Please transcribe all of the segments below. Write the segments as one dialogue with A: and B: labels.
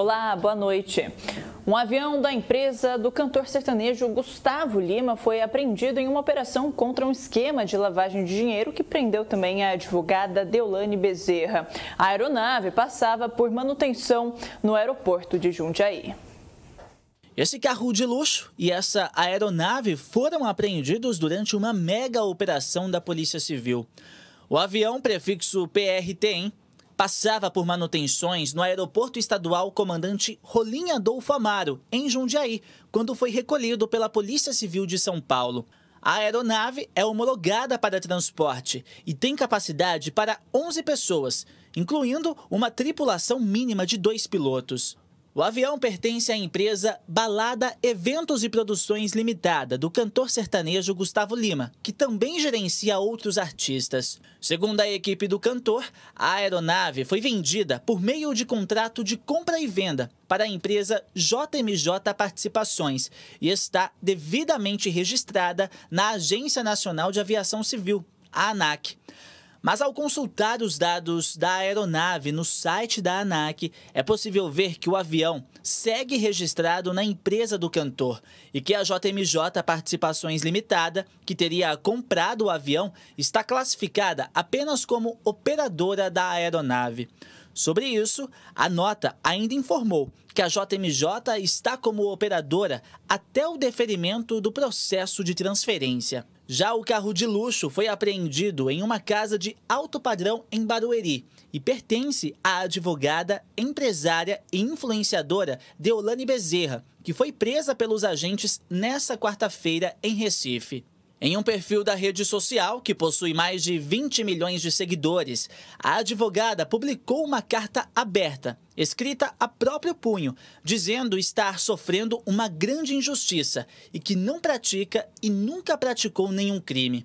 A: Olá, boa noite. Um avião da empresa do cantor sertanejo Gustavo Lima foi apreendido em uma operação contra um esquema de lavagem de dinheiro que prendeu também a advogada Deolane Bezerra. A aeronave passava por manutenção no aeroporto de Jundiaí. Esse carro de luxo e essa aeronave foram apreendidos durante uma mega operação da Polícia Civil. O avião prefixo PRTM passava por manutenções no aeroporto estadual Comandante Rolim Adolfo Amaro, em Jundiaí, quando foi recolhido pela Polícia Civil de São Paulo. A aeronave é homologada para transporte e tem capacidade para 11 pessoas, incluindo uma tripulação mínima de dois pilotos. O avião pertence à empresa Balada Eventos e Produções Limitada, do cantor sertanejo Gustavo Lima, que também gerencia outros artistas. Segundo a equipe do cantor, a aeronave foi vendida por meio de contrato de compra e venda para a empresa JMJ Participações e está devidamente registrada na Agência Nacional de Aviação Civil, a ANAC. Mas ao consultar os dados da aeronave no site da ANAC, é possível ver que o avião segue registrado na empresa do cantor e que a JMJ Participações Limitada, que teria comprado o avião, está classificada apenas como operadora da aeronave. Sobre isso, a nota ainda informou que a JMJ está como operadora até o deferimento do processo de transferência. Já o carro de luxo foi apreendido em uma casa de alto padrão em Barueri e pertence à advogada, empresária e influenciadora Deolane Bezerra, que foi presa pelos agentes nesta quarta-feira em Recife. Em um perfil da rede social, que possui mais de 20 milhões de seguidores, a advogada publicou uma carta aberta, escrita a próprio punho, dizendo estar sofrendo uma grande injustiça e que não pratica e nunca praticou nenhum crime.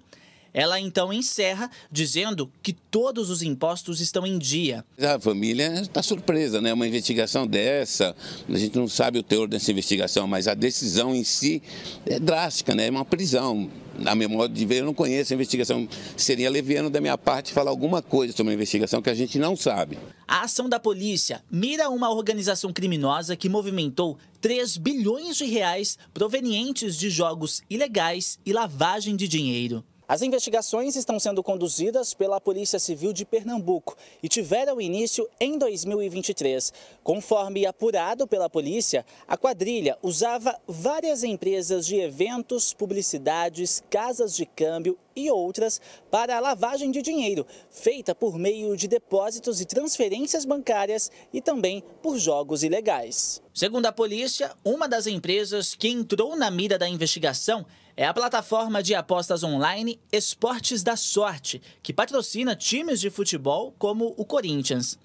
A: Ela então encerra dizendo que todos os impostos estão em dia.
B: A família está surpresa, né? Uma investigação dessa, a gente não sabe o teor dessa investigação, mas a decisão em si é drástica, né? É uma prisão. Na meu modo de ver, eu não conheço a investigação. Seria leviano da minha parte falar alguma coisa sobre a investigação que a gente não sabe.
A: A ação da polícia mira uma organização criminosa que movimentou 3 bilhões de reais provenientes de jogos ilegais e lavagem de dinheiro. As investigações estão sendo conduzidas pela Polícia Civil de Pernambuco e tiveram início em 2023. Conforme apurado pela polícia, a quadrilha usava várias empresas de eventos, publicidades, casas de câmbio e outras para a lavagem de dinheiro, feita por meio de depósitos e transferências bancárias e também por jogos ilegais. Segundo a polícia, uma das empresas que entrou na mira da investigação é a plataforma de apostas online Esportes da Sorte, que patrocina times de futebol como o Corinthians.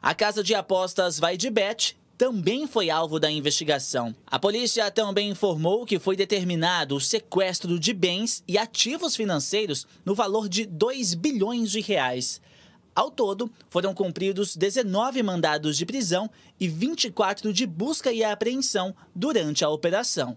A: A casa de apostas Vai de Bet também foi alvo da investigação. A polícia também informou que foi determinado o sequestro de bens e ativos financeiros no valor de 2 bilhões de reais. Ao todo, foram cumpridos 19 mandados de prisão e 24 de busca e apreensão durante a operação.